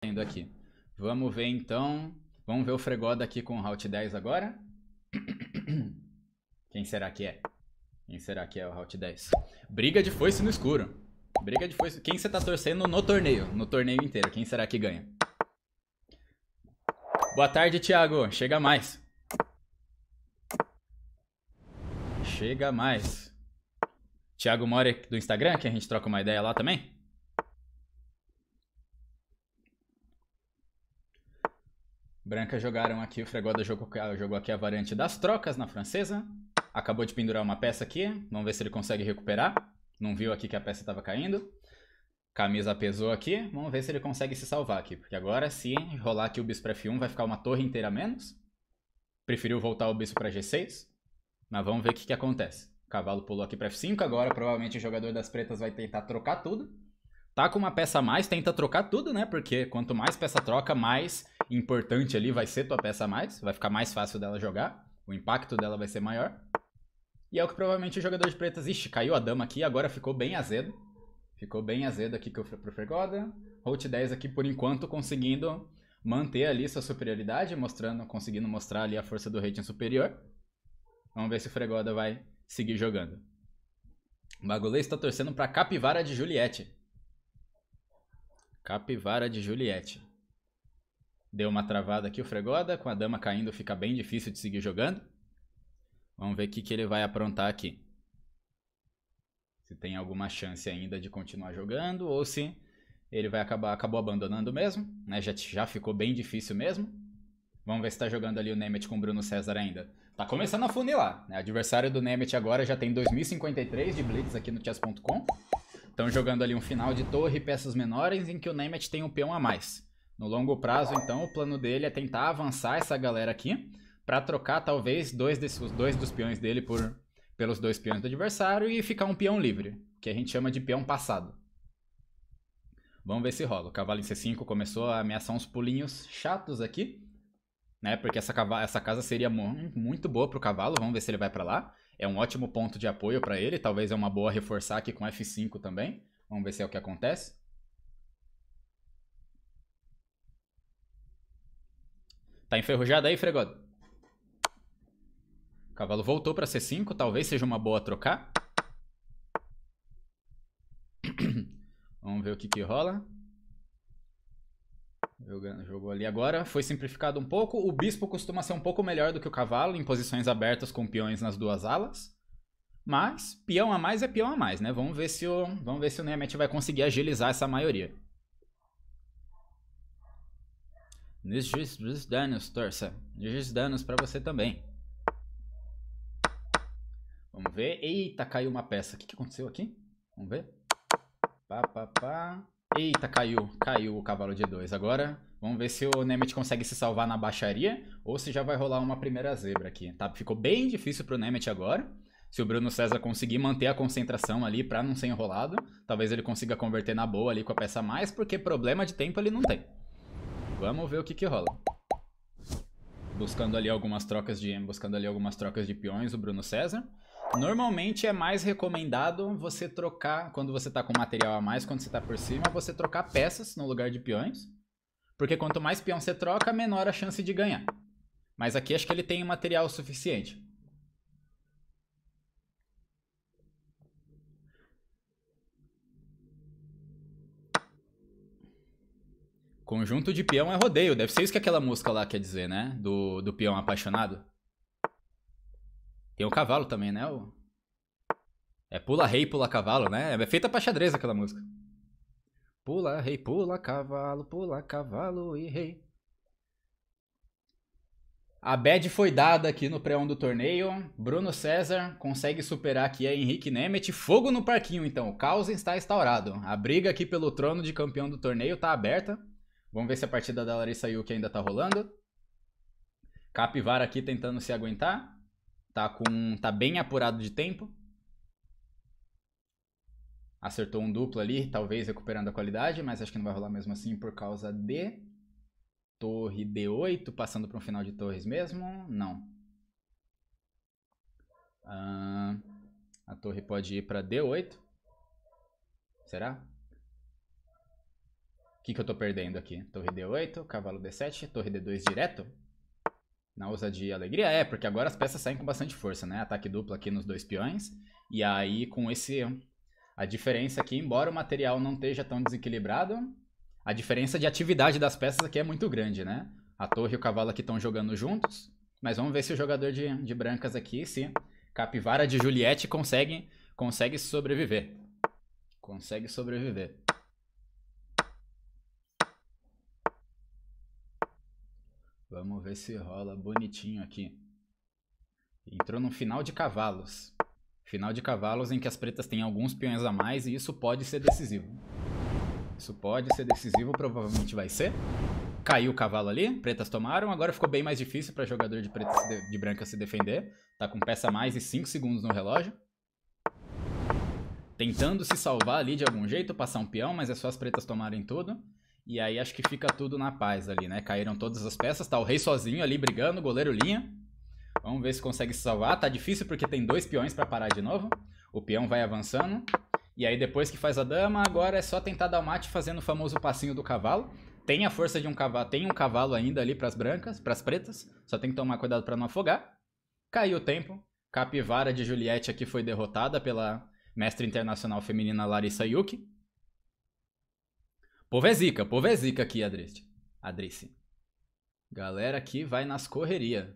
Tendo aqui. Vamos ver então. Vamos ver o Fregoda aqui com o Route 10 agora. Quem será que é? Quem será que é o Route 10? Briga de foice no escuro. Briga de foice. Quem você tá torcendo no torneio? No torneio inteiro. Quem será que ganha? Boa tarde, Thiago. Chega mais. Chega mais. Thiago More do Instagram, que a gente troca uma ideia lá também. Branca jogaram aqui, o Fregoda jogou, jogou aqui a variante das trocas na francesa. Acabou de pendurar uma peça aqui, vamos ver se ele consegue recuperar. Não viu aqui que a peça estava caindo. Camisa pesou aqui, vamos ver se ele consegue se salvar aqui. Porque agora se rolar aqui o bispo para F1 vai ficar uma torre inteira a menos. Preferiu voltar o bispo para G6. Mas vamos ver o que, que acontece. cavalo pulou aqui para F5, agora provavelmente o jogador das pretas vai tentar trocar tudo. Tá com uma peça a mais, tenta trocar tudo, né? Porque quanto mais peça troca, mais importante ali vai ser tua peça a mais, vai ficar mais fácil dela jogar, o impacto dela vai ser maior. E é o que provavelmente o jogador de pretas. Ixi, caiu a dama aqui, agora ficou bem azedo. Ficou bem azedo aqui que eu pro fregoda Holt 10 aqui por enquanto conseguindo manter ali sua superioridade, mostrando, conseguindo mostrar ali a força do rating superior. Vamos ver se o Fregoda vai seguir jogando. O Bagulê está torcendo para Capivara de Juliette. Capivara de Juliette. Deu uma travada aqui o Fregoda. Com a dama caindo fica bem difícil de seguir jogando. Vamos ver o que, que ele vai aprontar aqui. Se tem alguma chance ainda de continuar jogando ou se ele vai acabar acabou abandonando mesmo. Né? Já, já ficou bem difícil mesmo. Vamos ver se está jogando ali o Nemeth com o Bruno César ainda. Tá começando a funilar. Né? Adversário do Nemeth agora já tem 2053 de Blitz aqui no chess.com. Estão jogando ali um final de torre e peças menores em que o Nemeth tem um peão a mais. No longo prazo, então, o plano dele é tentar avançar essa galera aqui para trocar talvez dois desses, dois dos peões dele por pelos dois peões do adversário e ficar um peão livre, que a gente chama de peão passado. Vamos ver se rola. O cavalo em C5 começou a ameaçar uns pulinhos chatos aqui, né? Porque essa, essa casa seria muito boa para o cavalo. Vamos ver se ele vai para lá. É um ótimo ponto de apoio para ele. Talvez é uma boa reforçar aqui com F5 também. Vamos ver se é o que acontece. Tá enferrujado aí, fregado? O cavalo voltou para C5, talvez seja uma boa trocar. Vamos ver o que que rola. Jogou ali agora, foi simplificado um pouco. O bispo costuma ser um pouco melhor do que o cavalo em posições abertas com peões nas duas alas. Mas peão a mais é peão a mais, né? Vamos ver se o, vamos ver se o Nemeth vai conseguir agilizar essa maioria. Nestes danos, torça. Nestes danos para você também. Vamos ver. Eita, caiu uma peça. O que, que aconteceu aqui? Vamos ver. Pá, pá, pá. Eita, caiu. Caiu o cavalo de dois. Agora, vamos ver se o Nemeth consegue se salvar na baixaria ou se já vai rolar uma primeira zebra aqui. Tá, ficou bem difícil pro Nemeth agora. Se o Bruno César conseguir manter a concentração ali pra não ser enrolado, talvez ele consiga converter na boa ali com a peça a mais, porque problema de tempo ele não tem. Vamos ver o que que rola. Buscando ali algumas trocas de buscando ali algumas trocas de peões, o Bruno César. Normalmente é mais recomendado você trocar, quando você tá com material a mais, quando você tá por cima, você trocar peças no lugar de peões. Porque quanto mais peão você troca, menor a chance de ganhar. Mas aqui acho que ele tem material suficiente. Conjunto de peão é rodeio. Deve ser isso que aquela música lá quer dizer, né? Do, do peão apaixonado. Tem o cavalo também, né? O... É pula rei, pula cavalo, né? É feita pra xadrez aquela música. Pula rei, pula cavalo, pula cavalo e rei. A bad foi dada aqui no pré-on do torneio. Bruno César consegue superar aqui a Henrique Nemeth. Fogo no parquinho, então. O caos está instaurado. A briga aqui pelo trono de campeão do torneio está aberta. Vamos ver se a partida da Larissa Yuki ainda tá rolando. Capivara aqui tentando se aguentar. Tá com. tá bem apurado de tempo. Acertou um duplo ali, talvez recuperando a qualidade, mas acho que não vai rolar mesmo assim por causa de. Torre D8, passando para um final de torres mesmo? Não. Ah, a torre pode ir para D8. Será? que, que eu tô perdendo aqui? Torre D8, cavalo D7, torre D2 direto? Na ousadia de alegria? É, porque agora as peças saem com bastante força, né? Ataque duplo aqui nos dois peões. E aí, com esse... A diferença aqui, embora o material não esteja tão desequilibrado, a diferença de atividade das peças aqui é muito grande, né? A torre e o cavalo aqui estão jogando juntos. Mas vamos ver se o jogador de, de brancas aqui, se capivara de Juliette, consegue, consegue sobreviver. Consegue sobreviver. Vamos ver se rola bonitinho aqui. Entrou no final de cavalos. Final de cavalos em que as pretas têm alguns peões a mais e isso pode ser decisivo. Isso pode ser decisivo, provavelmente vai ser. Caiu o cavalo ali, pretas tomaram. Agora ficou bem mais difícil para jogador de, preta de, branca se defender. Tá com peça a mais e 5 segundos no relógio. Tentando se salvar ali de algum jeito, passar um peão, mas é só as pretas tomarem tudo. E aí acho que fica tudo na paz ali, né? Caíram todas as peças, tá o rei sozinho ali brigando, goleiro linha. Vamos ver se consegue se salvar. Tá difícil porque tem dois peões para parar de novo. O peão vai avançando. E aí depois que faz a dama, agora é só tentar dar o mate fazendo o famoso passinho do cavalo. Tem a força de um cavalo, tem um cavalo ainda ali para as brancas, para as pretas. Só tem que tomar cuidado para não afogar. Caiu o tempo. Capivara de Juliette aqui foi derrotada pela mestre internacional feminina Larissa Yuki. Povo é zica, povo é zica aqui, Adrice. Adrice. Galera aqui vai nas correria.